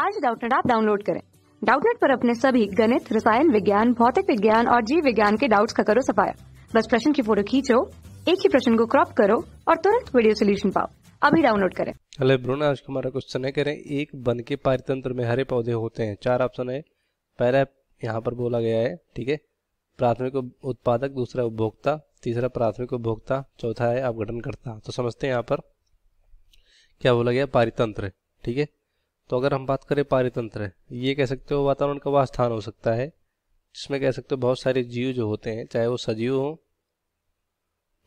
आज डाउटनेट आप डाउनलोड करें डाउटनेट पर अपने सभी गणित रसायन विज्ञान भौतिक विज्ञान और जीव विज्ञान के डाउट्स का करो सफाया बस प्रश्न की फोटो खींचो एक ही प्रश्न को क्रॉप करो और तुरंत वीडियो सोल्यूशन पाओ अभी डाउनलोड करें हेलो ब्रोन आज हमारा क्वेश्चन है करें एक बन के पारितंत्र में हरे पौधे होते हैं चार ऑप्शन है पहला यहाँ पर बोला गया है ठीक है प्राथमिक उत्पादक दूसरा उपभोक्ता तीसरा प्राथमिक उपभोक्ता चौथा है अपघटन करता तो समझते हैं यहाँ पर क्या बोला गया पारितंत्र ठीक है तो अगर हम बात करें पारितंत्र ये कह सकते हो वातावरण का वह स्थान हो सकता है जिसमें कह सकते हो बहुत सारे जीव जो होते हैं चाहे वो सजीव हो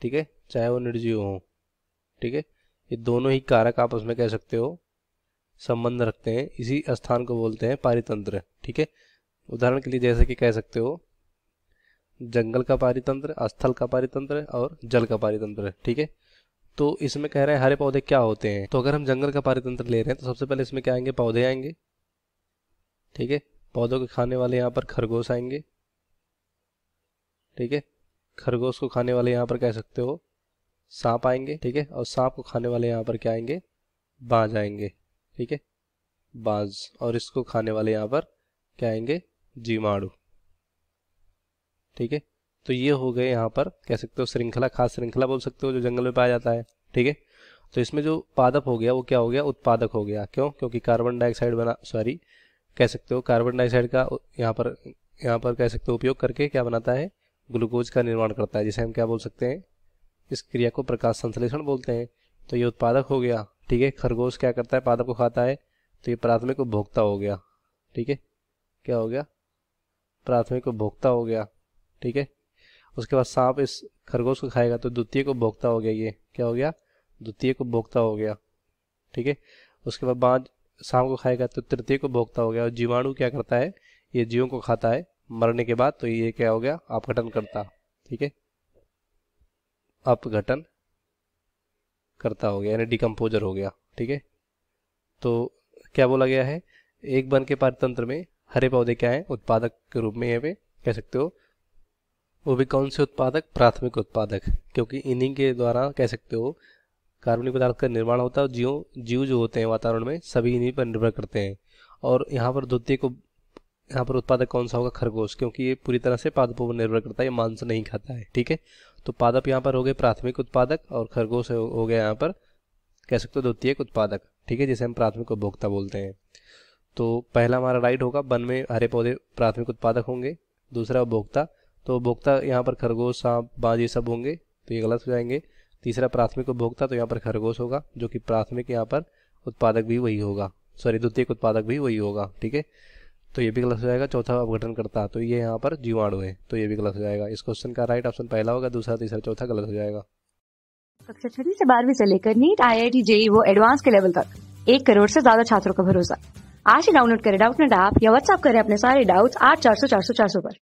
ठीक है चाहे वो निर्जीव हो ठीक है ये दोनों ही कारक आप उसमें कह सकते हो संबंध रखते हैं इसी स्थान को बोलते हैं पारितंत्र ठीक है उदाहरण के लिए जैसे कि कह सकते हो जंगल का पारितंत्र स्थल का पारितंत्र और जल का पारितंत्र ठीक है तो इसमें कह रहे हैं हरे पौधे क्या होते हैं तो अगर हम जंगल का पारितंत्र ले रहे हैं तो सबसे पहले इसमें क्या आएंगे पौधे आएंगे ठीक है पौधों के खाने वाले यहाँ पर खरगोश आएंगे ठीक है खरगोश को खाने वाले यहाँ पर कह सकते हो सांप आएंगे ठीक है और सांप को खाने वाले यहाँ पर क्या आएंगे बाज आएंगे ठीक है बाज और इसको खाने वाले यहाँ पर क्या आएंगे जीवाणु ठीक है तो ये हो गए यहाँ पर कह सकते हो श्रृंखला खास श्रृंखला बोल सकते हो जो जंगल में पाया जाता है ठीक है तो इसमें जो पादप हो गया वो क्या हो गया उत्पादक हो गया क्यों क्योंकि कार्बन डाइऑक्साइड बना सॉरी कह सकते हो कार्बन डाइऑक्साइड का यहाँ पर यहाँ पर कह सकते हो उपयोग करके क्या बनाता है ग्लूकोज का निर्माण करता है जिसे हम क्या बोल सकते हैं इस क्रिया को प्रकाश संश्लेषण बोलते हैं तो ये उत्पादक हो गया ठीक है खरगोश क्या करता है पादप को खाता है तो ये प्राथमिक उपभोक्ता हो गया ठीक है क्या हो गया प्राथमिक उपभोक्ता हो गया ठीक है उसके बाद सांप इस खरगोश को खाएगा तो द्वितीय को भोगता हो गया ये क्या हो गया द्वितीय को भोगता हो गया ठीक है उसके बाद बाज सांप को खाएगा तो तृतीय को भोगता हो गया और जीवाणु क्या करता है ये जीवों को खाता है मरने के बाद तो ये क्या हो गया अपघटन करता ठीक है अपघटन करता हो गया यानी डिकम्पोजर हो गया ठीक है तो क्या बोला गया है एक बन के पारतंत्र में हरे पौधे क्या है उत्पादक के रूप में यहाँ पे कह सकते हो वो भी कौन से उत्पादक प्राथमिक उत्पादक क्योंकि इन्हीं के द्वारा कह सकते हो कार्बनिक पदार्थ का निर्माण होता है जीव जीव जो होते हैं वातावरण में सभी इन्हीं पर निर्भर करते हैं और यहाँ पर द्वितीय को यहाँ पर उत्पादक कौन सा होगा खरगोश क्योंकि ये पूरी तरह से पादपों पर निर्भर करता है ये मांस नहीं खाता है ठीक है तो पादप यहाँ पर हो गए प्राथमिक उत्पादक और खरगोश हो गया यहाँ पर कह सकते हो द्वितीय उत्पादक ठीक है जिसे हम प्राथमिक उपभोक्ता बोलते हैं तो पहला हमारा राइट होगा वन में हरे पौधे प्राथमिक उत्पादक होंगे दूसरा उपभोक्ता तो उपभोक्ता यहाँ पर खरगोश सांप बाज ये सब होंगे तो ये गलत हो जाएंगे तीसरा प्राथमिक उपभोक्ता तो यहाँ पर खरगोश होगा जो कि प्राथमिक यहाँ पर उत्पादक भी वही होगा सॉरी द्वितीय उत्पादक भी वही होगा ठीक है तो ये भी गलत हो जाएगा चौथा अपघटन करता तो ये यहाँ पर जीवाणु है तो ये भी गलत हो जाएगा इस क्वेश्चन का राइट ऑप्शन पहला होगा दूसरा तीसरा चौथा गलत हो जाएगा कक्षा छठी से बारहवीं से लेकर NEET I I T JEE वो एडवांस के लेवल तक एक करोड़ से ज्यादा छात्रों का भरोसा आज ही डाउनलोड करें डाउट नेट ऐप या व्हाट्सअप करें अपने सारे डाउट्स आठ चार सौ चार सौ चार सौ पर